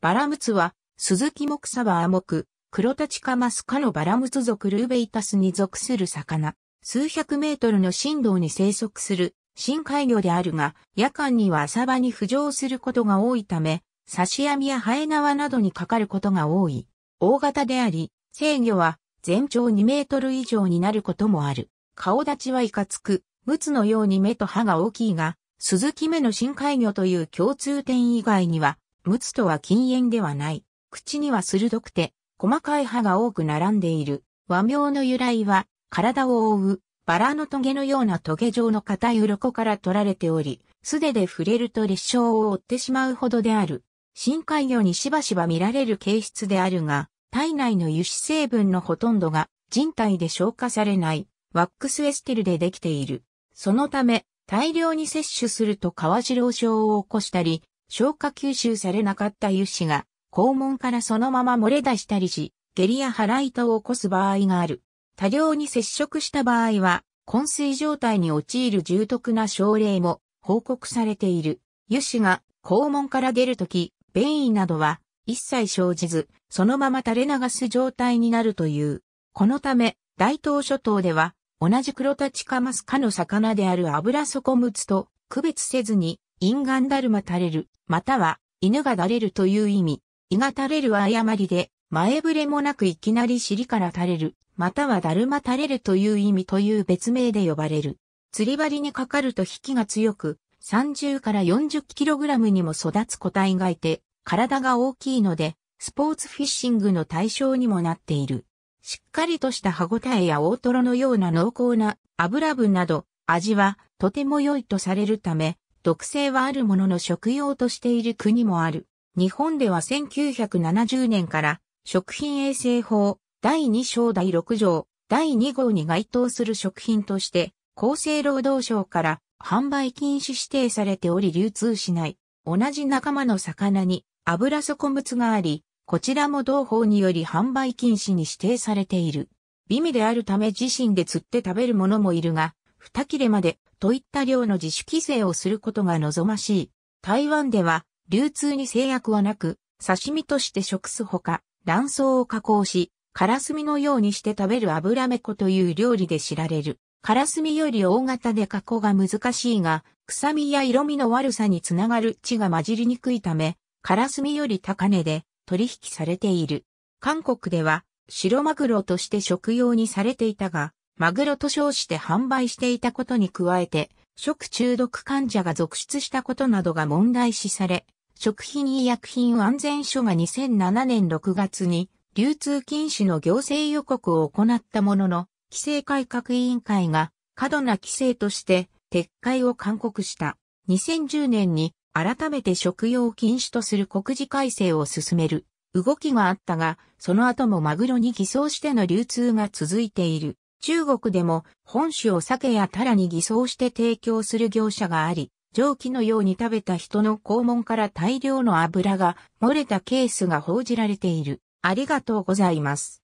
バラムツは、鈴木木サバアモク、黒立チカマスカのバラムツ属ルーベイタスに属する魚。数百メートルの振動に生息する深海魚であるが、夜間には浅場に浮上することが多いため、刺し網やハエ縄などにかかることが多い。大型であり、制御は全長2メートル以上になることもある。顔立ちはいかつく、ムツのように目と歯が大きいが、鈴木目の深海魚という共通点以外には、むつとは禁煙ではない。口には鋭くて、細かい歯が多く並んでいる。和名の由来は、体を覆う、バラのトゲのようなトゲ状の硬い鱗から取られており、素手で触れると裂傷を負ってしまうほどである。深海魚にしばしば見られる形質であるが、体内の油脂成分のほとんどが人体で消化されない、ワックスエステルでできている。そのため、大量に摂取すると川脂症を起こしたり、消化吸収されなかった油脂が肛門からそのまま漏れ出したりし、下痢や腹痛を起こす場合がある。多量に接触した場合は、昏睡状態に陥る重篤な症例も報告されている。油脂が肛門から出るとき、便意などは一切生じず、そのまま垂れ流す状態になるという。このため、大東諸島では、同じ黒タチカマスカの魚である油底ムツと区別せずに、因眼だるま垂れる、または、犬がだれるという意味。胃が垂れるは誤りで、前触れもなくいきなり尻から垂れる、またはだるま垂れるという意味という別名で呼ばれる。釣り針にかかると引きが強く、30から 40kg にも育つ個体がいて、体が大きいので、スポーツフィッシングの対象にもなっている。しっかりとした歯ごたえや大トロのような濃厚な油分など、味はとても良いとされるため、毒性はあるものの食用としている国もある。日本では1970年から食品衛生法第2章第6条第2号に該当する食品として厚生労働省から販売禁止指定されており流通しない。同じ仲間の魚に油底物があり、こちらも同法により販売禁止に指定されている。美味であるため自身で釣って食べるものもいるが、2切れまでといった量の自主規制をすることが望ましい。台湾では流通に制約はなく、刺身として食すほか、卵巣を加工し、カラスミのようにして食べる油めこという料理で知られる。カラスミより大型で加工が難しいが、臭みや色味の悪さにつながる血が混じりにくいため、カラスミより高値で取引されている。韓国では白マグロとして食用にされていたが、マグロと称して販売していたことに加えて、食中毒患者が続出したことなどが問題視され、食品医薬品安全署が2007年6月に流通禁止の行政予告を行ったものの、規制改革委員会が過度な規制として撤回を勧告した。2010年に改めて食用禁止とする告示改正を進める動きがあったが、その後もマグロに偽装しての流通が続いている。中国でも本種を鮭やタラに偽装して提供する業者があり、蒸気のように食べた人の肛門から大量の油が漏れたケースが報じられている。ありがとうございます。